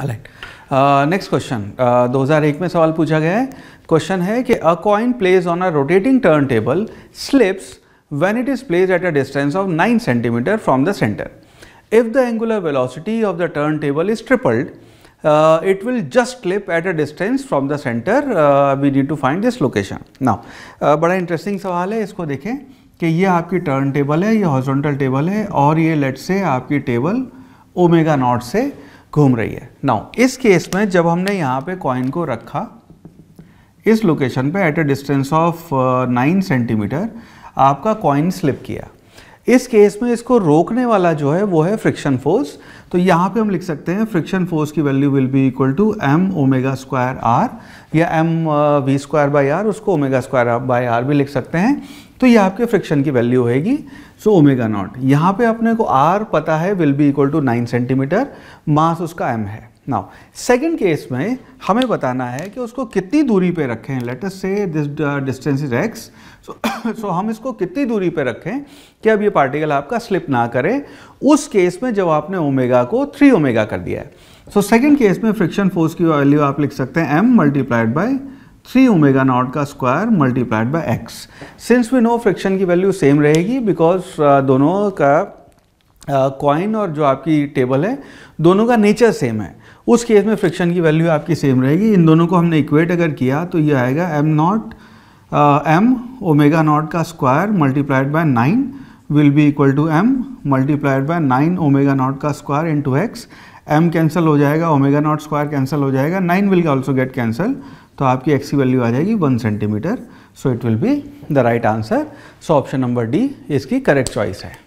right next question 2001 में सवाल पूछा गया है क्वेश्चन है कि a coin place on a rotating turn table slips when it is place at a distance of 9 centimeter from the center if the angular velocity of the turn table is tripled it will just slip at a distance from the center we need to find this location now बड़ा interesting सवाल है इसको देखें कि ये आपकी turn table है ये हॉजोनटल टेबल है और ये लेट से आपकी टेबल ओमेगा नॉट से uh, घूम रही है नाउ इस केस में जब हमने यहाँ पे कॉइन को रखा इस लोकेशन पे at a distance of nine centimeter आपका कॉइन स्लिप किया इस केस में इसको रोकने वाला जो है वो है फ्रिक्शन फोर्स तो यहाँ पे हम लिख सकते हैं फ्रिक्शन फोर्स की value will be equal to M omega square R या M V square by R उसको ओमेगा स्क्वायर बाई आर भी लिख सकते हैं तो ये आपके फ्रिक्शन की वैल्यू होगी सो ओमेगा नॉट यहाँ पे अपने को आर पता है will be equal to nine centimeter mass उसका एम है नाउ सेकंड केस में हमें बताना है कि उसको कितनी दूरी पे रखें let us say this distance is X so so हम इसको कितनी दूरी पे रखें कि अब ये पार्टिकल आपका स्लिप ना करे उस केस में जब आपने ओमेगा को थ्री ओमेगा कर दिया है सो सेकेंड केस में फ्रिक्शन फोर्स की वैल्यू आप लिख सकते हैं M multiplied by three omega not का square multiplied by X since we know friction की वैल्यू सेम रहेगी बिकॉज uh, दोनों का कॉइन और जो आपकी टेबल है दोनों का नेचर सेम है उस केस में फ्रिक्शन की वैल्यू आपकी सेम रहेगी इन दोनों को हमने इक्वेट अगर किया तो ये आएगा M not M omega not का square multiplied by nine will be equal to M multiplied by nine omega not का square into X M cancel हो जाएगा ओमेगा नॉट स्क्वायर कैंसिल हो जाएगा nine will also get cancel तो आपकी X की value आ जाएगी one centimeter so it will be the right answer so option number D इसकी करेक्ट चॉइस है